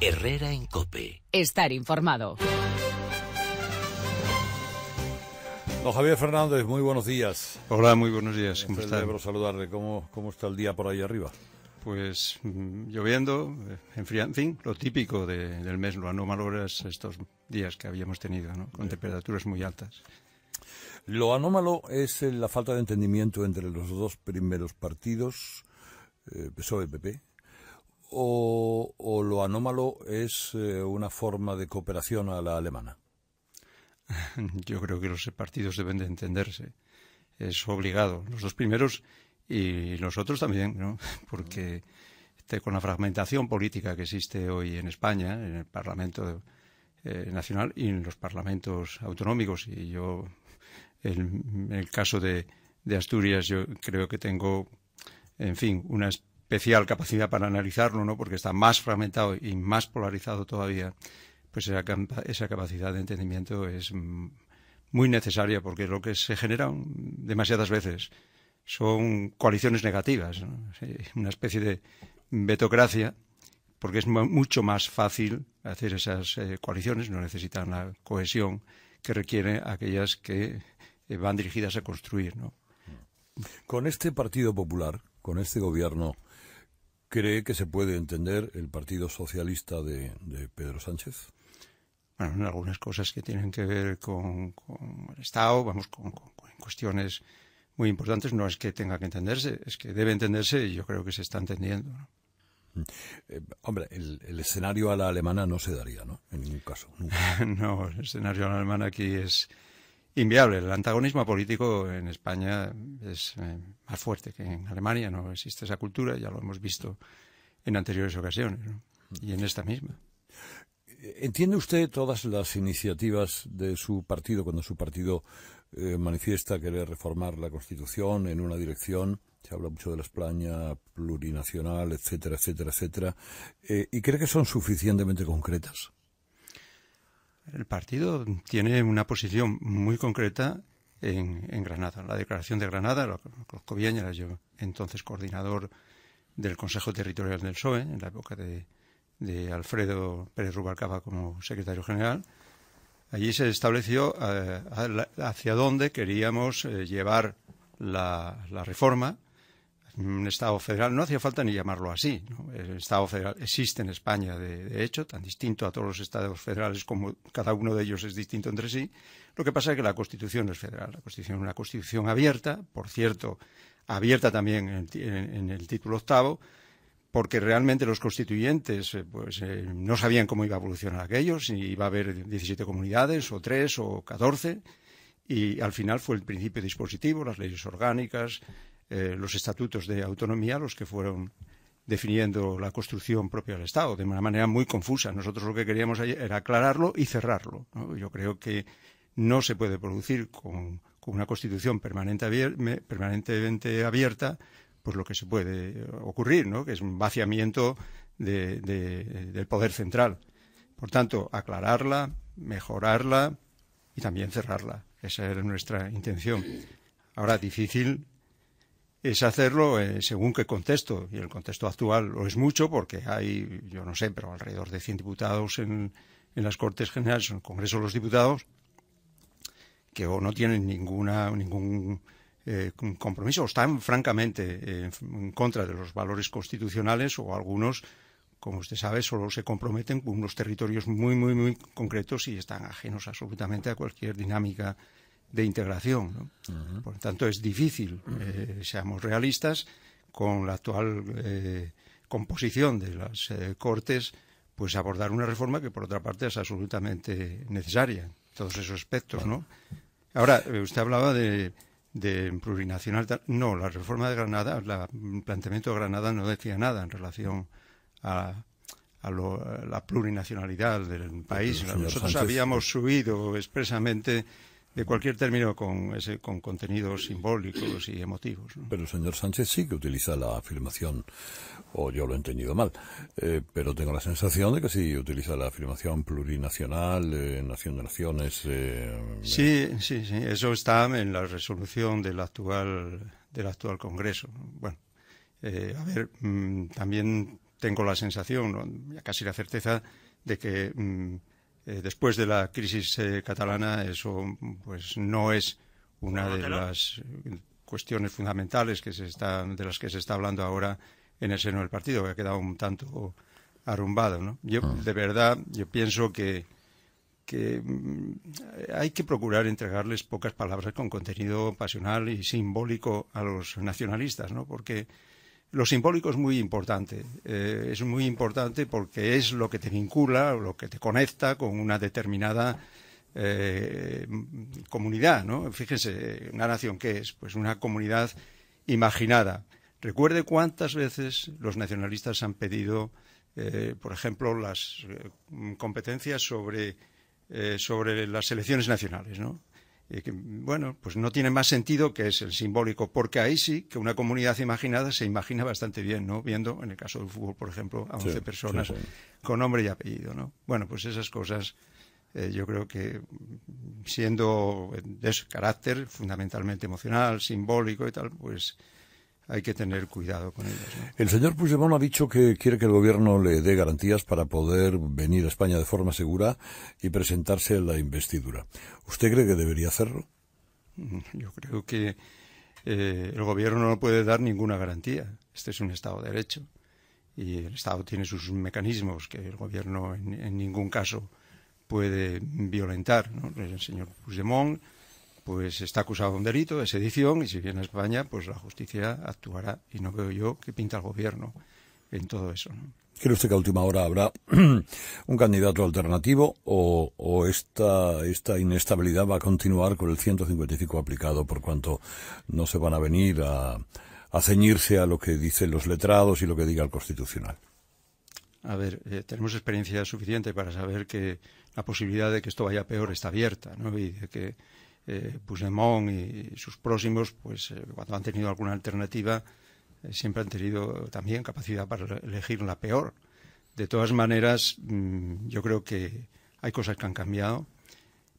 Herrera en Cope. Estar informado. Don Javier Fernández, muy buenos días. Hola, muy buenos días. ¿Cómo está? saludarle. ¿Cómo, está el día por ahí arriba? Pues mm, lloviendo, eh, enfriando, en fin, lo típico del mes, lo anómalo es estos días que habíamos tenido, ¿no? con temperaturas muy altas. Lo anómalo es eh, la falta de entendimiento entre los dos primeros partidos, eh, PSOE-PP, o, lo anómalo es eh, una forma de cooperación a la alemana? Yo creo que los partidos deben de entenderse. Es obligado. Los dos primeros y los otros también, ¿no? Porque con la fragmentación política que existe hoy en España, en el Parlamento eh, Nacional y en los parlamentos autonómicos, y yo, en, el caso de, de Asturias, yo creo que tengo, en fin, unas especial capacidad para analizarlo, ¿no? porque está más fragmentado y más polarizado todavía, pues esa, esa capacidad de entendimiento es mm, muy necesaria, porque lo que se genera demasiadas veces son coaliciones negativas, una especie de betocracia, porque es mucho más fácil hacer esas eh, coaliciones, no necesitan la cohesión que requieren aquellas que eh, van dirigidas a construir. ¿no? Con este Partido Popular, con este gobierno cree que se puede entender el Partido Socialista de, Pedro Sánchez? Bueno, en algunas cosas que tienen que ver con, el Estado, vamos, con, cuestiones muy importantes, no es que tenga que entenderse, es que debe entenderse y yo creo que se está entendiendo. Mm. Eh, hombre, el, escenario a la alemana no se daría, ¿no? En ningún caso. no, el escenario a la alemana aquí es inviable. El antagonismo político en España es eh, más fuerte que en Alemania, no existe esa cultura, ya lo hemos visto en anteriores ocasiones y en esta misma. ¿Entiende usted todas las iniciativas de su partido cuando su partido eh, manifiesta querer reformar la Constitución en una dirección? Se habla mucho de la España plurinacional, etcétera, etcétera, etcétera. Eh, ¿Y cree que son suficientemente concretas? El partido tiene una posición muy concreta en, Granada. La declaración de Granada, Coscoviaña era yo entonces coordinador del Consejo Territorial del PSOE, en la época de, Alfredo Pérez Rubalcaba como secretario general. Allí se estableció eh, hacia dónde queríamos eh, llevar la reforma un Estado federal, no hacía falta ni llamarlo así. El Estado federal existe en España, de, hecho, tan distinto a todos los Estados federales como cada uno de ellos es distinto entre sí. Lo que pasa es que la Constitución es federal. La Constitución es una Constitución abierta, por cierto, abierta también en, el título octavo, porque realmente los constituyentes eh, pues, eh, no sabían cómo iba a evolucionar aquello, si iba a haber 17 comunidades o 3 o 14, y al final fue el principio dispositivo, las leyes orgánicas, eh, los estatutos de autonomía los que fueron definiendo la construcción propia del Estado de una manera muy confusa. Nosotros lo que queríamos era aclararlo y cerrarlo. Yo creo que no se puede producir con, una constitución permanentemente abierta pues lo que se puede ocurrir, ¿no? que es un vaciamiento del poder central. Por tanto, aclararla, mejorarla y también cerrarla. Esa era nuestra intención. Ahora, difícil es hacerlo eh, según qué contexto. Y el contexto actual lo es mucho porque hay, yo no sé, pero alrededor de 100 diputados en, las Cortes Generales, en el Congreso de los Diputados, que o no tienen ninguna, ningún eh, compromiso o están francamente en contra de los valores constitucionales o algunos, como usted sabe, solo se comprometen con unos territorios muy, muy, muy concretos y están ajenos absolutamente a cualquier dinámica de integración. Por lo tanto, es difícil, eh, seamos realistas, con la actual eh, composición de las eh, Cortes, pues abordar una reforma que, por otra parte, es absolutamente necesaria en todos esos aspectos. ¿no? Ahora, usted hablaba de, de plurinacional. No, la reforma de Granada, la, el planteamiento de Granada no decía nada en relación a la plurinacionalidad del país. Nosotros habíamos subido expresamente de cualquier término con, ese, con contenidos simbólicos y emotivos. Pero el señor Sánchez sí que utiliza la afirmación, o yo lo he entendido mal, eh, pero tengo la sensación de que sí utiliza la afirmación plurinacional, eh, nación de naciones. Eh, sí, sí, sí, eso está en la resolución del actual, del actual Congreso. Bueno, a ver, mm, también tengo la sensación, ya casi la certeza, de que. Mm, eh, después de la crisis eh, catalana eso pues no es una de las cuestiones fundamentales que se está, de las que se está hablando ahora en el seno del partido, que ha quedado un tanto arrumbado. ¿no? Yo, ah. de verdad, yo pienso que, que mm, hay que procurar entregarles pocas palabras con contenido pasional y simbólico a los nacionalistas, ¿no? porque lo simbólico es muy importante, eh, es muy importante porque es lo que te vincula, lo que te conecta con una determinada eh, comunidad, ¿no? Fíjense, una nación qué es, pues una comunidad imaginada. Recuerde cuántas veces los nacionalistas han pedido, eh, por ejemplo, las competencias sobre, sobre las elecciones nacionales, ¿no? bueno, pues no tiene más sentido que es el simbólico, porque ahí sí que una comunidad imaginada se imagina bastante bien, ¿no? Viendo, en el caso del fútbol, por ejemplo, a 11 personas con nombre y apellido, ¿no? Bueno, pues esas cosas eh, yo creo que siendo eh, de ese carácter fundamentalmente emocional, simbólico y tal, pues hay que tener cuidado con ellos. El señor Puigdemont ha dicho que quiere que el gobierno le dé garantías para poder venir a España de forma segura y presentarse en la investidura. ¿Usted cree que debería hacerlo? Mm, yo creo que eh, el gobierno no puede dar ninguna garantía. Este es un Estado de Derecho y el Estado tiene sus mecanismos que el gobierno en, ningún caso puede violentar. El señor Puigdemont pues está acusado de un delito, de sedición, y si viene a España, pues la justicia actuará. Y no veo yo que pinta el gobierno en todo eso. ¿Cree usted que a última hora habrá un candidato alternativo o, esta, inestabilidad va a continuar con el 155 aplicado por cuanto no se van a venir a, ceñirse a lo que dicen los letrados y lo que diga el Constitucional? A ver, eh, tenemos experiencia suficiente para saber que la posibilidad de que esto vaya peor está abierta, ¿no? Y que eh, y sus próximos, pues eh, cuando han tenido alguna alternativa, eh, siempre han tenido también capacidad para elegir la peor. De todas maneras, mm, yo creo que hay cosas que han cambiado.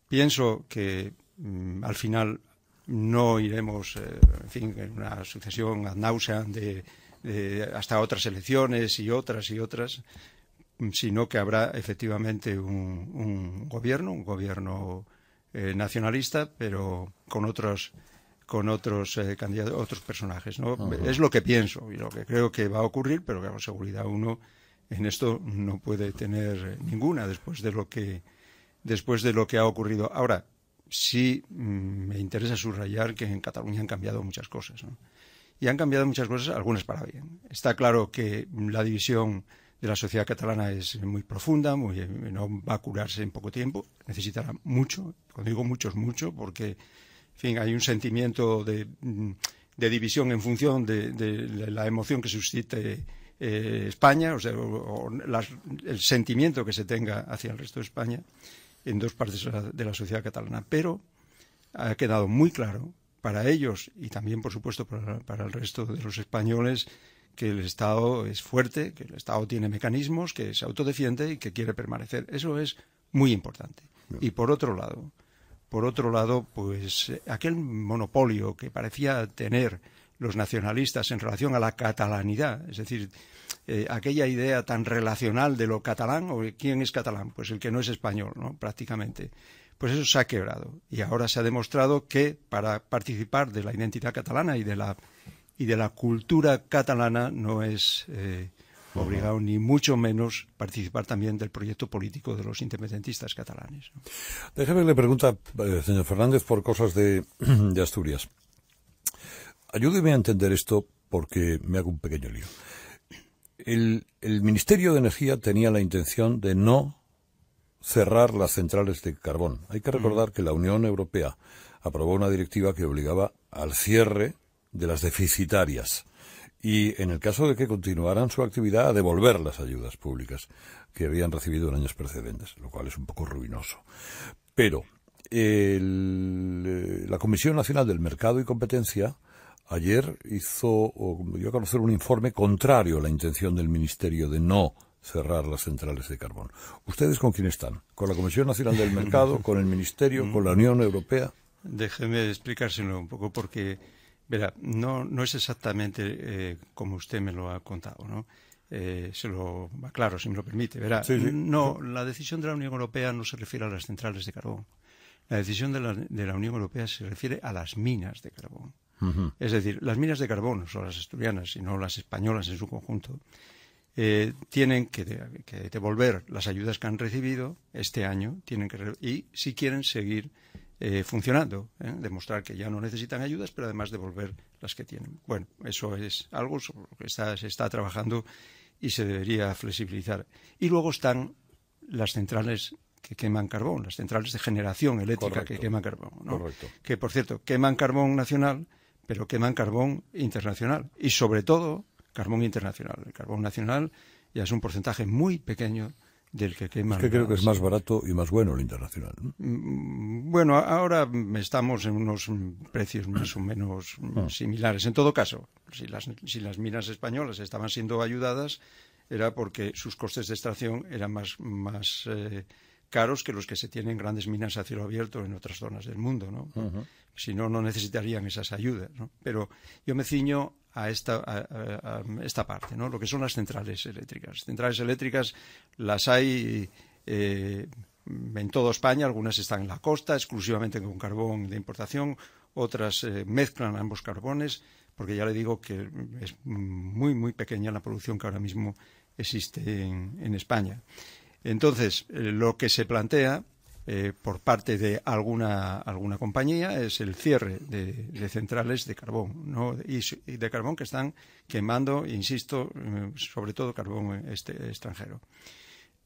Pienso que mm, al final no iremos, eh, en fin, una sucesión ad de, hasta otras elecciones y otras y otras, mm, sino que habrá efectivamente un gobierno, un gobierno eh, nacionalista, pero con otros con otros eh, candidatos, otros personajes. ¿no? Es lo que pienso y lo que creo que va a ocurrir, pero que con seguridad uno en esto no puede tener ninguna después de lo que después de lo que ha ocurrido. Ahora, sí mm, me interesa subrayar que en Cataluña han cambiado muchas cosas. Y han cambiado muchas cosas, algunas para bien. Está claro que la división la sociedad catalana es muy profunda, muy, no va a curarse en poco tiempo, necesitará mucho, cuando digo mucho es mucho, porque fin, hay un sentimiento de, mm, división en función de, la emoción que suscite eh, España, o, sea, el sentimiento que se tenga hacia el resto de España en dos partes de la, sociedad catalana. Pero ha quedado muy claro para ellos y también, por supuesto, para, para el resto de los españoles que el Estado es fuerte, que el Estado tiene mecanismos, que se autodefiende y que quiere permanecer. Eso es muy importante. Y por otro lado, por otro lado, pues eh, aquel monopolio que parecía tener los nacionalistas en relación a la catalanidad, es decir, eh, aquella idea tan relacional de lo catalán o quién es catalán, pues el que no es español, ¿no? prácticamente. Pues eso se ha quebrado y ahora se ha demostrado que para participar de la identidad catalana y de la y de la cultura catalana no es eh, obligado ni mucho menos participar también del proyecto político de los independentistas catalanes. Déjame Déjeme que le pregunta, eh, señor Fernández, por cosas de, Asturias. Ayúdeme a entender esto porque me hago un pequeño lío. el, Ministerio de Energía tenía la intención de no cerrar las centrales de carbón. Hay que recordar que la Unión Europea aprobó una directiva que obligaba al cierre de las deficitarias y en el caso de que continuaran su actividad a devolver las ayudas públicas que habían recibido en años precedentes, lo cual es un poco ruinoso. Pero eh, la Comisión Nacional del Mercado y Competencia ayer hizo o dio a conocer un informe contrario a la intención del Ministerio de no cerrar las centrales de carbón. ¿Ustedes con quién están? ¿Con la Comisión Nacional del Mercado? ¿Con el Ministerio? Mm. ¿Con la Unión Europea? Déjeme explicárselo un poco porque Verá, no, no es exactamente eh, como usted me lo ha contado, ¿no? Eh, se lo aclaro, si me lo permite. Verá, no, la decisión de la Unión Europea no se refiere a las centrales de carbón. La decisión de la, Unión Europea se refiere a las minas de carbón. Es decir, las minas de carbón, no son las asturianas, sino las españolas en su conjunto, eh, tienen que, que, devolver las ayudas que han recibido este año tienen que, y si quieren seguir eh, funcionando, ¿eh? demostrar que ya no necesitan ayudas, pero además devolver las que tienen. Bueno, eso es algo sobre lo que se está trabajando y se debería flexibilizar. Y luego están las centrales que queman carbón, las centrales de generación eléctrica que queman carbón. Que, por cierto, queman carbón nacional, pero queman carbón internacional. Y sobre todo, carbón internacional. El carbón nacional ya es un porcentaje muy pequeño que Es que creo que es más barato y más bueno el internacional. Mm, mm, bueno, ahora estamos en unos mm, precios más o menos ah. similares. En todo caso, si las, minas españolas estaban siendo ayudadas, era porque sus costes de extracción eran más, más eh, caros que los que se tienen grandes minas a cielo abierto en otras zonas del mundo, ¿no? Si no, no necesitarían esas ayudas, ¿no? Pero yo me ciño a esta, a, esta parte, ¿no? Lo que son las centrales eléctricas. Centrales eléctricas las hay... Eh, en toda España, algunas están en la costa, exclusivamente con carbón de importación, otras eh, mezclan ambos carbones, porque ya le digo que es muy, muy pequeña la producción que ahora mismo existe en España. Entonces, eh, lo que se plantea eh, por parte de alguna, compañía es el cierre de, centrales de carbón y, de carbón que están quemando, insisto, eh, sobre todo carbón este, extranjero.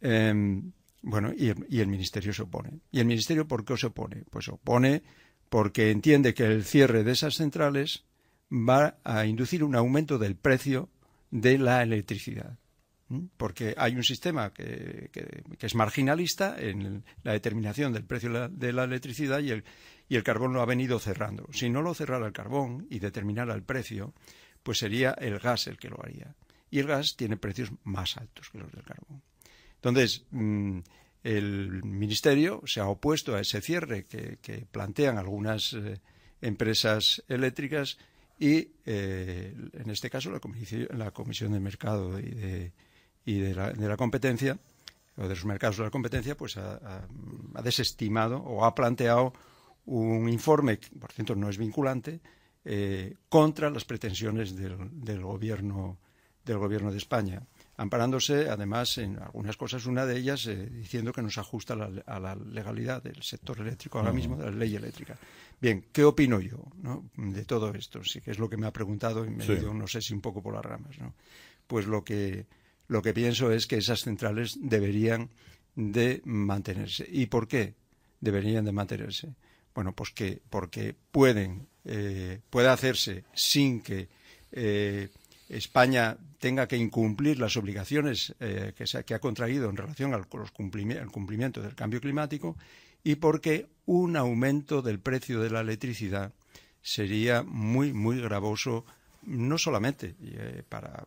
Em, bueno, y el, Ministerio se opone. ¿Y el Ministerio por qué se opone? Pues se opone porque entiende que el cierre de esas centrales va a inducir un aumento del precio de la electricidad porque hay un sistema que, es marginalista en la determinación del precio de la, electricidad y el, y el, carbón lo ha venido cerrando. Si no lo cerrara el carbón y determinara el precio, pues sería el gas el que lo haría. Y el gas tiene precios más altos que los del carbón. Entonces, mm, el Ministerio se ha opuesto a ese cierre que, plantean algunas eh, empresas eléctricas y, eh, en este caso, la comisión, la comisión de Mercado y de y de la, competencia, o de los mercados de la competencia, pues ha, desestimado o ha planteado un informe, que por cierto no es vinculante, eh, contra las pretensiones del, gobierno, del gobierno de España, amparándose además en algunas cosas, una de ellas eh, diciendo que nos ajusta a la legalidad del sector eléctrico ahora mismo, de la ley eléctrica. Bien, ¿qué opino yo de todo esto? Sí que es lo que me ha preguntado y me dio, no sé si un poco por las ramas. ¿no? Pues lo que lo que pienso es que esas centrales deberían de mantenerse. ¿Y por qué deberían de mantenerse? Bueno, pues que porque pueden eh, puede hacerse sin que eh, España tenga que incumplir las obligaciones eh, que, ha contraído en relación al cumplimiento del cambio climático y porque un aumento del precio de la electricidad sería muy, muy gravoso no solamente eh, para,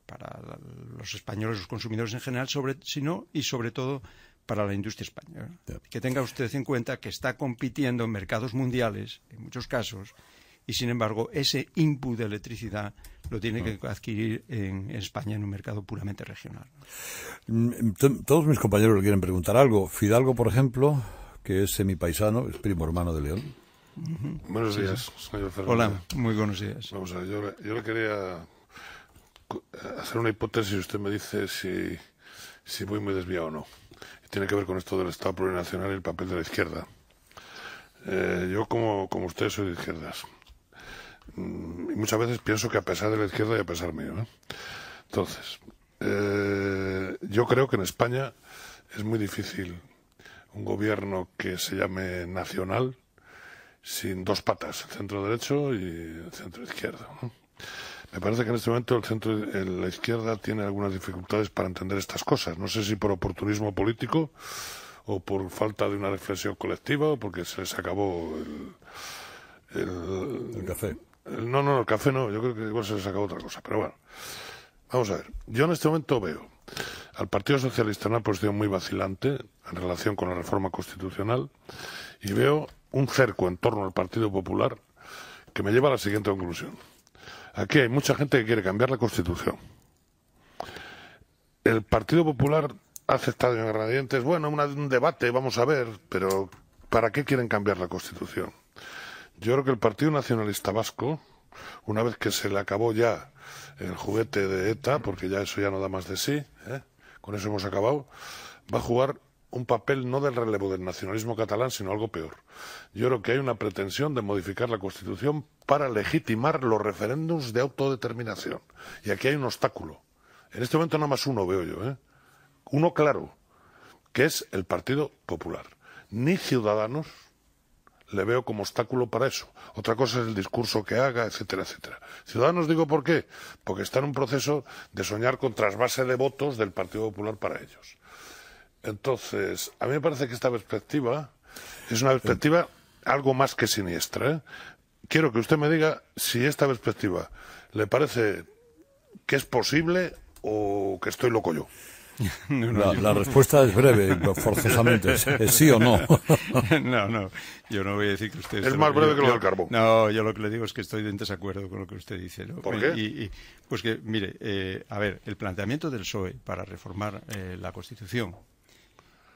los españoles, los consumidores en general, sobre, sino y sobre todo para la industria española. Que tenga usted en cuenta que está compitiendo en mercados mundiales, en muchos casos, y sin embargo ese input de electricidad lo tiene ah. que adquirir en España en un mercado puramente regional. Mm, todos mis compañeros le quieren preguntar algo. Fidalgo, por ejemplo, que es semipaisano, es primo hermano de León, Buenos días, señor Fernández. Hola, muy buenos días. Vamos a yo, le quería eh, hacer una hipótesis usted me dice si, si voy muy desviado o no. Tiene que ver con esto del Estado plurinacional y el papel de la izquierda. Eh, yo, como, como usted, soy de izquierdas. Mm, y muchas veces pienso que a pesar de la izquierda y a pesar mío. ¿no? ¿eh? Entonces, yo creo que en España es muy difícil un gobierno que se llame nacional sin dos patas, el centro derecho y el centro izquierdo. Me parece que en este momento el centro, la izquierda tiene algunas dificultades para entender estas cosas. No sé si por oportunismo político o por falta de una reflexión colectiva o porque se les acabó el, café. no, no, el café no. Yo creo que igual se les acabó otra cosa. Pero bueno, vamos a ver. Yo en este momento veo al Partido Socialista en una posición muy vacilante en relación con la reforma constitucional y veo un cerco en torno al Partido Popular que me lleva a la siguiente conclusión. Aquí hay mucha gente que quiere cambiar la Constitución. El Partido Popular ha aceptado en bueno, un debate, vamos a ver, pero ¿para qué quieren cambiar la Constitución? Yo creo que el Partido Nacionalista Vasco, una vez que se le acabó ya el juguete de ETA, porque ya eso ya no da más de sí, ¿eh? con eso hemos acabado, va a jugar un papel no del relevo del nacionalismo catalán, sino algo peor. Yo creo que hay una pretensión de modificar la Constitución para legitimar los referéndums de autodeterminación. Y aquí hay un obstáculo. En este momento nada más uno veo yo, ¿eh? uno claro, que es el Partido Popular. Ni Ciudadanos le veo como obstáculo para eso. Otra cosa es el discurso que haga, etcétera, etcétera. Ciudadanos digo por qué, porque está en un proceso de soñar con trasvase de votos del Partido Popular para ellos. Entonces, a mí me parece que esta perspectiva es una perspectiva algo más que siniestra. ¿eh? Quiero que usted me diga si esta perspectiva le parece que es posible o que estoy loco yo. La, respuesta es breve, forzosamente. Es sí o no. No, no. Yo no voy a decir que usted... Es más breve que lo del carbón. No, yo lo que le digo es que estoy en desacuerdo con lo que usted dice. ¿Por qué? Y, pues que, mire, eh, a ver, el planteamiento del PSOE para reformar eh, la Constitución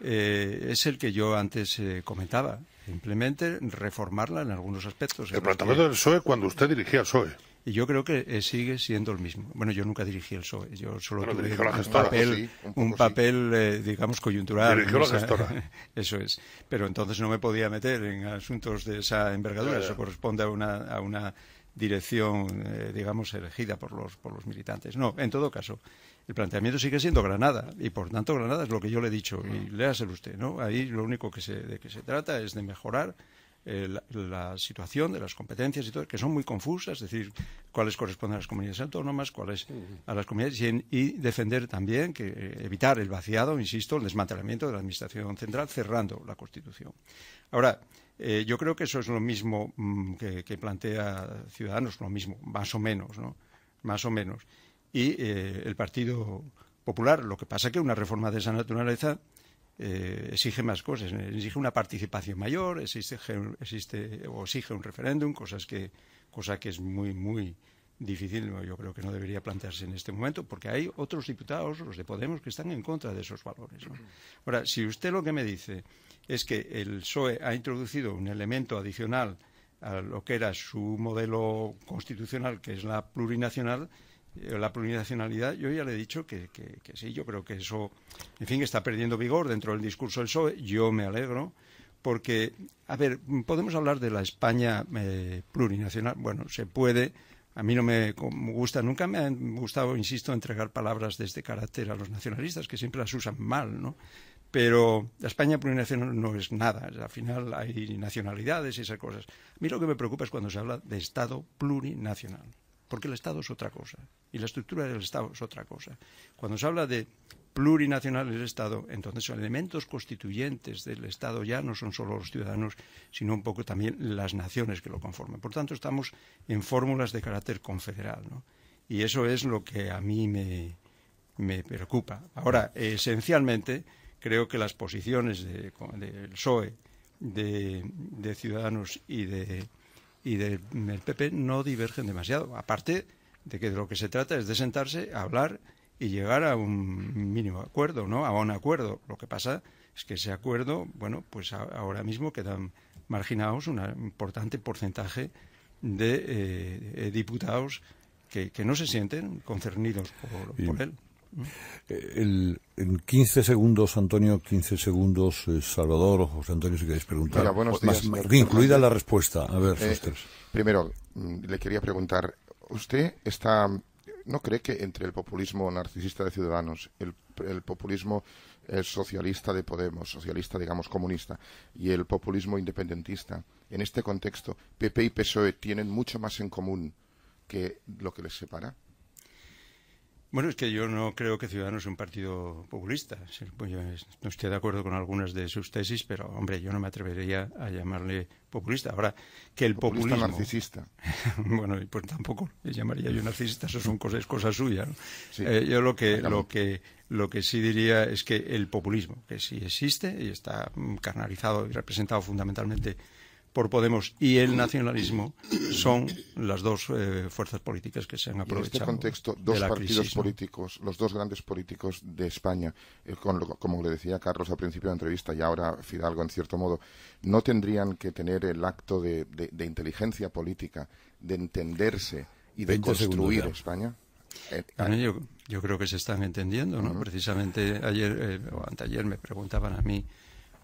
eh, es el que yo antes eh, comentaba. Simplemente reformarla en algunos aspectos. El planteamiento del PSOE cuando usted dirigía el PSOE. Y yo creo que eh, sigue siendo el mismo. Bueno, yo nunca dirigí el PSOE, yo solo tuve un, papel, un, papel, digamos, coyuntural. Eso es. Pero entonces no me podía meter en asuntos de esa envergadura. Eso corresponde a una, a una dirección, digamos, elegida por los, por los militantes. No, en todo caso, el planteamiento sigue siendo Granada, y por tanto Granada es lo que yo le he dicho, y léaselo usted, ¿no? Ahí lo único que se, de que se trata es de mejorar eh, la, situación de las competencias y todo, que son muy confusas, es decir, cuáles corresponden a las comunidades autónomas, cuáles a las comunidades, y, defender también, que eh, evitar el vaciado, insisto, el desmantelamiento de la Administración Central, cerrando la Constitución. Ahora, eh, yo creo que eso es lo mismo mm, que, que, plantea Ciudadanos, lo mismo, más o menos, ¿no? Más o menos y eh, el Partido Popular. Lo que pasa es que una reforma de esa naturaleza eh, exige más cosas, eh, exige una participación mayor, exige, existe, o exige un referéndum, cosas que, cosa que es muy, muy difícil, yo creo que no debería plantearse en este momento, porque hay otros diputados, los de Podemos, que están en contra de esos valores. Ahora, si usted lo que me dice es que el PSOE ha introducido un elemento adicional a lo que era su modelo constitucional, que es la plurinacional, eh, la plurinacionalidad, yo ya le he dicho que, sí, yo creo que eso, en fin, está perdiendo vigor dentro del discurso del PSOE. Yo me alegro porque, a ver, podemos hablar de la España eh, plurinacional. Bueno, se puede. A mí no me gusta, nunca me ha gustado, insisto, entregar palabras de este carácter a los nacionalistas, que siempre las usan mal, ¿no? Pero la España plurinacional no es nada. Al final hay nacionalidades y esas cosas. A mí lo que me preocupa es cuando se habla de Estado plurinacional porque el Estado es otra cosa y la estructura del Estado es otra cosa. Cuando se habla de plurinacional el Estado, entonces los elementos constituyentes del Estado ya no son solo los ciudadanos, sino un poco también las naciones que lo conforman. Por tanto, estamos en fórmulas de carácter confederal, ¿no? Y eso es lo que a mí me, preocupa. Ahora, esencialmente, creo que las posiciones del e, de, PSOE, de Ciudadanos y de, y del, PP no divergen demasiado. Aparte de que de lo que se trata es de sentarse, hablar y llegar a un mínimo acuerdo, ¿no? A un acuerdo. Lo que pasa es que ese acuerdo, bueno, pues ahora mismo quedan marginados un importante porcentaje de eh, diputados que, no se sienten concernidos por, por él en 15 segundos, Antonio, 15 segundos, eh, Salvador o José Antonio, si queréis preguntar. incluida la respuesta. A ver, eh, Primero, mm, le quería preguntar, ¿usted está, no cree que entre el populismo narcisista de Ciudadanos, el, populismo eh, socialista de Podemos, socialista, digamos, comunista, y el populismo independentista, en este contexto, PP y PSOE tienen mucho más en común que lo que les separa? Bueno, es que yo no creo que Ciudadanos sea un partido populista. Pues no estoy de acuerdo con algunas de sus tesis, pero, hombre, yo no me atrevería a llamarle populista. Ahora, que el populista populismo... narcisista. bueno, pues tampoco le llamaría yo narcisista, eso son cosas, es cosa suya. Eh, yo lo que, lo, que, lo que sí diría es que el populismo, que sí existe y está mm, carnalizado y representado fundamentalmente por Podemos y el nacionalismo son las dos eh, fuerzas políticas que se han aprovechado. en este contexto, dos partidos políticos, los dos grandes políticos de España, eh, como le decía Carlos al principio de la entrevista y ahora Fidalgo en cierto modo, no tendrían que tener el acto de, inteligencia política, de entenderse y de construir España. Eh, ah. yo, creo que se están entendiendo, ¿no? Precisamente ayer o anteayer me preguntaban a mí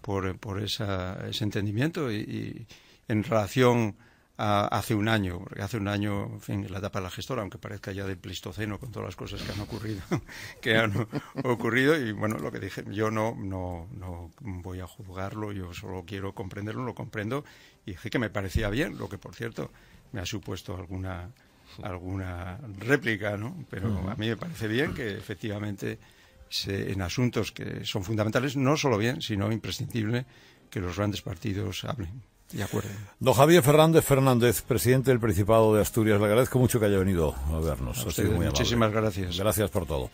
por, ese entendimiento y, en relación a, hace un año, porque hace un año, en fin, la etapa de la gestora, aunque parezca ya del Pleistoceno con todas las cosas que han ocurrido, que han ocurrido, y bueno, lo que dije, yo no, no, no voy a juzgarlo, yo solo quiero comprenderlo, lo comprendo, y dije que me parecía bien, lo que por cierto me ha supuesto alguna alguna réplica, ¿no? Pero a mí me parece bien que efectivamente en asuntos que son fundamentales, no solo bien, sino imprescindible que los grandes partidos hablen. y acuerden. Don Javier Fernández Fernández, presidente del Principado de Asturias, le agradezco mucho que haya venido a vernos. ha sido muy muchísimas gracias. Gracias por todo.